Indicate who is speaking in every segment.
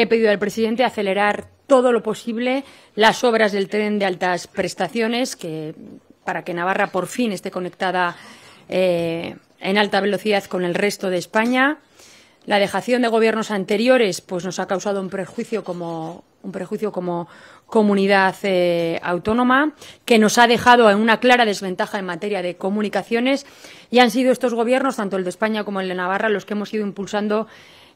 Speaker 1: He pedido al presidente acelerar todo lo posible las obras del tren de altas prestaciones que, para que Navarra por fin esté conectada eh, en alta velocidad con el resto de España. La dejación de gobiernos anteriores pues, nos ha causado un perjuicio como, un prejuicio como comunidad eh, autónoma, que nos ha dejado en una clara desventaja en materia de comunicaciones. Y han sido estos gobiernos, tanto el de España como el de Navarra, los que hemos ido impulsando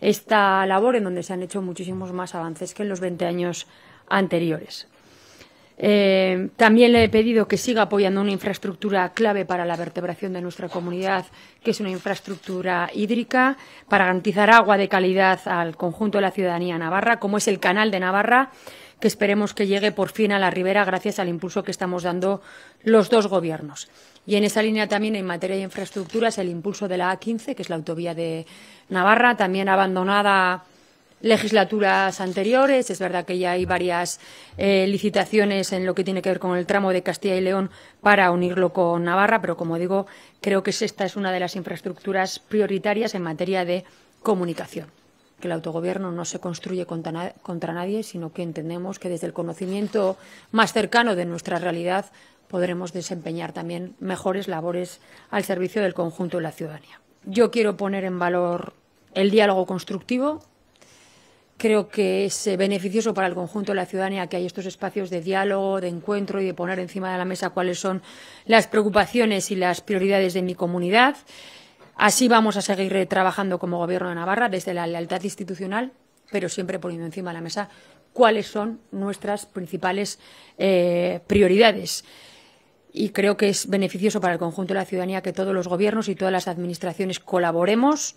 Speaker 1: esta labor, en donde se han hecho muchísimos más avances que en los veinte años anteriores. Eh, también le he pedido que siga apoyando una infraestructura clave para la vertebración de nuestra comunidad, que es una infraestructura hídrica, para garantizar agua de calidad al conjunto de la ciudadanía navarra, como es el Canal de Navarra, que esperemos que llegue por fin a la ribera gracias al impulso que estamos dando los dos gobiernos. Y en esa línea también, en materia de infraestructuras, el impulso de la A15, que es la autovía de Navarra, también abandonada legislaturas anteriores. Es verdad que ya hay varias eh, licitaciones en lo que tiene que ver con el tramo de Castilla y León para unirlo con Navarra, pero como digo, creo que esta es una de las infraestructuras prioritarias en materia de comunicación. Que el autogobierno no se construye contra nadie, sino que entendemos que desde el conocimiento más cercano de nuestra realidad podremos desempeñar también mejores labores al servicio del conjunto de la ciudadanía. Yo quiero poner en valor el diálogo constructivo, creo que es eh, beneficioso para el conjunto de la ciudadanía que hay estos espacios de diálogo, de encuentro y de poner encima de la mesa cuáles son las preocupaciones y las prioridades de mi comunidad. Así vamos a seguir trabajando como Gobierno de Navarra desde la lealtad institucional, pero siempre poniendo encima de la mesa cuáles son nuestras principales eh, prioridades. Y creo que es beneficioso para el conjunto de la ciudadanía que todos los gobiernos y todas las administraciones colaboremos.